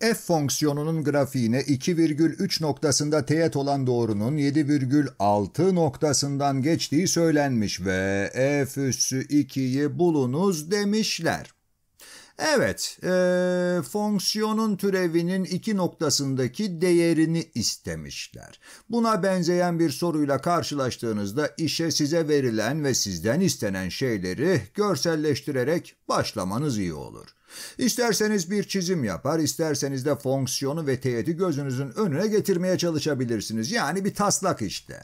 f fonksiyonunun grafiğine 2,3 noktasında teğet olan doğrunun 7,6 noktasından geçtiği söylenmiş ve f üssü 2'yi bulunuz demişler. Evet, e, fonksiyonun türevinin iki noktasındaki değerini istemişler. Buna benzeyen bir soruyla karşılaştığınızda işe size verilen ve sizden istenen şeyleri görselleştirerek başlamanız iyi olur. İsterseniz bir çizim yapar, isterseniz de fonksiyonu ve teğeti gözünüzün önüne getirmeye çalışabilirsiniz. Yani bir taslak işte.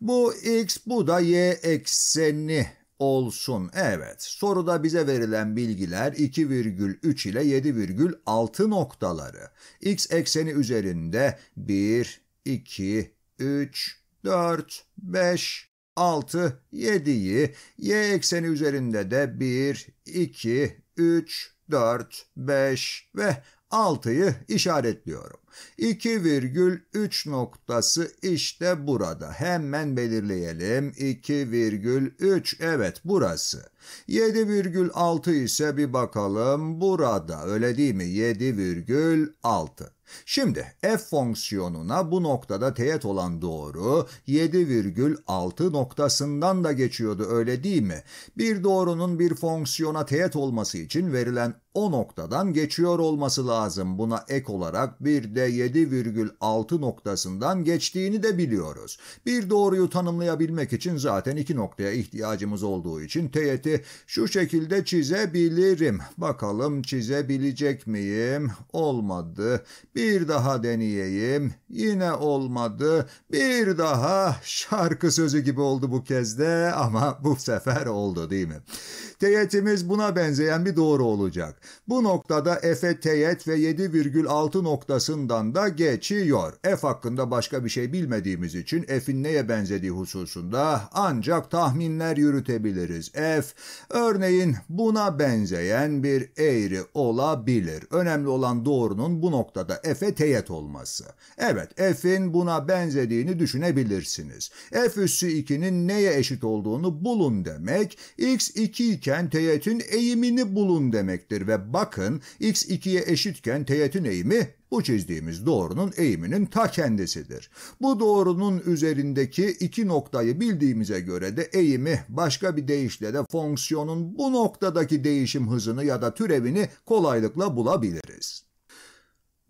Bu x, bu da y ekseni olsun. Evet, soruda bize verilen bilgiler 2,3 ile 7,6 noktaları. X ekseni üzerinde 1, 2, 3, 4, 5, 6, 7'yi, y ekseni üzerinde de 1, 2, 3, 4, 5 ve 6'yı işaretliyorum. 2,3 noktası işte burada. Hemen belirleyelim. 2,3 evet burası. 7,6 ise bir bakalım burada öyle değil mi? 7,6. Şimdi f fonksiyonuna bu noktada teğet olan doğru 7,6 noktasından da geçiyordu öyle değil mi? Bir doğrunun bir fonksiyona teğet olması için verilen o noktadan geçiyor olması lazım. Buna ek olarak bir de 7,6 noktasından geçtiğini de biliyoruz. Bir doğruyu tanımlayabilmek için zaten iki noktaya ihtiyacımız olduğu için teğeti şu şekilde çizebilirim. Bakalım çizebilecek miyim? Olmadı bir daha deneyeyim, yine olmadı, bir daha şarkı sözü gibi oldu bu kez de ama bu sefer oldu değil mi? Teyetimiz buna benzeyen bir doğru olacak. Bu noktada F'e teyet ve 7,6 noktasından da geçiyor. F hakkında başka bir şey bilmediğimiz için F'in neye benzediği hususunda ancak tahminler yürütebiliriz. F, örneğin buna benzeyen bir eğri olabilir. Önemli olan doğrunun bu noktada F'e teğet olması. Evet F'in buna benzediğini düşünebilirsiniz. F üssü 2'nin neye eşit olduğunu bulun demek, x 2 iken teğetin eğimini bulun demektir ve bakın x 2'ye eşitken teğetin eğimi bu çizdiğimiz doğrunun eğiminin ta kendisidir. Bu doğrunun üzerindeki iki noktayı bildiğimize göre de eğimi başka bir deyişle de fonksiyonun bu noktadaki değişim hızını ya da türevini kolaylıkla bulabiliriz.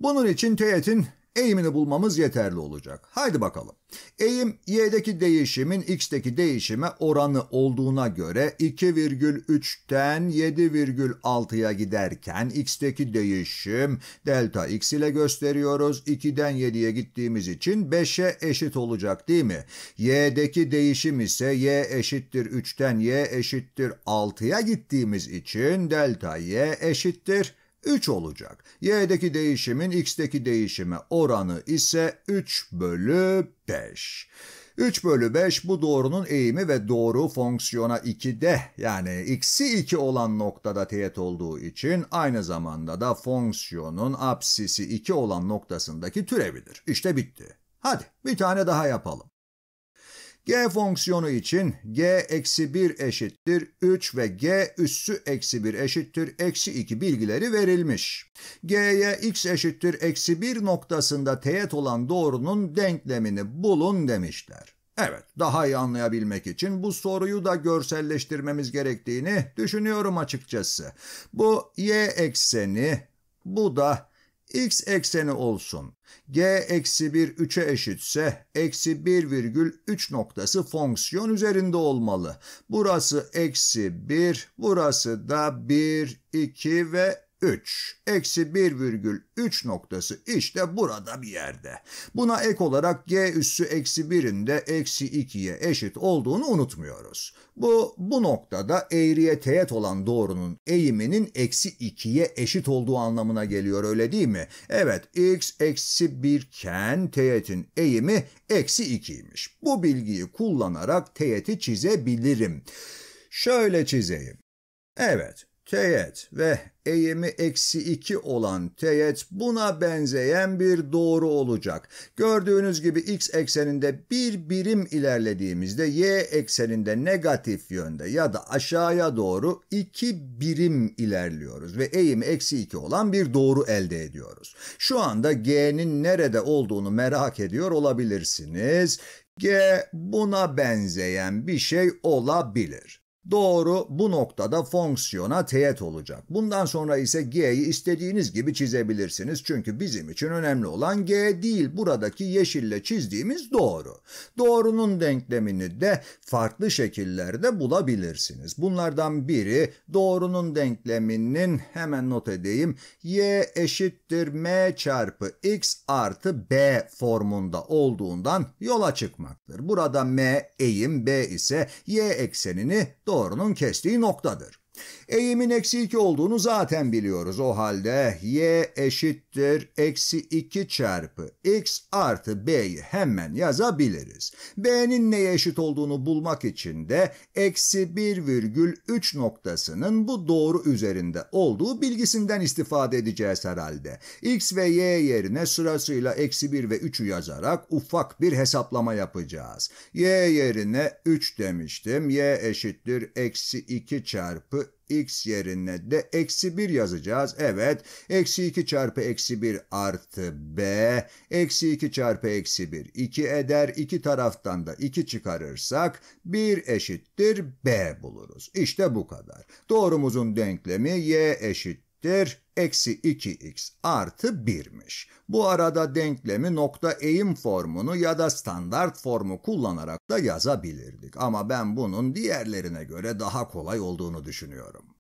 Bunun için teğetin eğimini bulmamız yeterli olacak. Haydi bakalım. Eğim y'deki değişimin x'teki değişime oranı olduğuna göre 2,3'ten 7,6'ya giderken x'teki değişim delta x ile gösteriyoruz. 2'den 7'ye gittiğimiz için 5'e eşit olacak değil mi? y'deki değişim ise y eşittir 3'ten y eşittir 6'ya gittiğimiz için delta y eşittir 3 olacak. Y'deki değişimin X'deki değişime oranı ise 3 bölü 5. 3 bölü 5 bu doğrunun eğimi ve doğru fonksiyona 2'de yani x'i 2 olan noktada teğet olduğu için aynı zamanda da fonksiyonun apsisi 2 olan noktasındaki türevidir. İşte bitti. Hadi bir tane daha yapalım. G fonksiyonu için g eksi 1 eşittir 3 ve g üssü eksi 1 eşittir eksi 2 bilgileri verilmiş. g'ye x eşittir eksi 1 noktasında teğet olan doğrunun denklemini bulun demişler. Evet, daha iyi anlayabilmek için bu soruyu da görselleştirmemiz gerektiğini düşünüyorum açıkçası. Bu y ekseni, bu da x ekseni olsun. g eksi 1 3'e eşitse eksi 1,3 noktası fonksiyon üzerinde olmalı. Burası eksi 1, burası da 1, 2 ve 3. Eksi 1,3 noktası işte burada bir yerde. Buna ek olarak g üssü eksi 1'in de eksi 2'ye eşit olduğunu unutmuyoruz. Bu, bu noktada eğriye teğet olan doğrunun eğiminin eksi 2'ye eşit olduğu anlamına geliyor öyle değil mi? Evet x eksi 1 iken teğetin eğimi eksi 2'ymiş. Bu bilgiyi kullanarak teğeti çizebilirim. Şöyle çizeyim. Evet, teğet ve eğimi eksi 2 olan teğet buna benzeyen bir doğru olacak. Gördüğünüz gibi x ekseninde bir birim ilerlediğimizde y ekseninde negatif yönde ya da aşağıya doğru 2 birim ilerliyoruz ve eğimi eksi 2 olan bir doğru elde ediyoruz. Şu anda g'nin nerede olduğunu merak ediyor olabilirsiniz. G buna benzeyen bir şey olabilir. Doğru bu noktada fonksiyona teğet olacak. Bundan sonra ise G'yi istediğiniz gibi çizebilirsiniz. Çünkü bizim için önemli olan G değil buradaki yeşille çizdiğimiz doğru. Doğrunun denklemini de farklı şekillerde bulabilirsiniz. Bunlardan biri doğrunun denkleminin hemen not edeyim. Y eşittir M çarpı X artı B formunda olduğundan yola çıkmaktır. Burada M eğim B ise Y eksenini doğru doğrunun kestiği noktadır. Eğimin eksi 2 olduğunu zaten biliyoruz. O halde y eşittir eksi 2 çarpı x artı b'yi hemen yazabiliriz. b'nin neye eşit olduğunu bulmak için de eksi 1,3 noktasının bu doğru üzerinde olduğu bilgisinden istifade edeceğiz herhalde. x ve y yerine sırasıyla eksi 1 ve 3'ü yazarak ufak bir hesaplama yapacağız. y yerine 3 demiştim. y eşittir eksi 2 çarpı x yerine de eksi 1 yazacağız. Evet eksi 2 çarpı eksi 1 artı b eksi 2 çarpı eksi 1 2 eder. İki taraftan da 2 çıkarırsak 1 eşittir b buluruz. İşte bu kadar. Doğrumuzun denklemi y eşittir eşittir eksi 2x artı 1'miş. Bu arada denklemi nokta eğim formunu ya da standart formu kullanarak da yazabilirdik. Ama ben bunun diğerlerine göre daha kolay olduğunu düşünüyorum.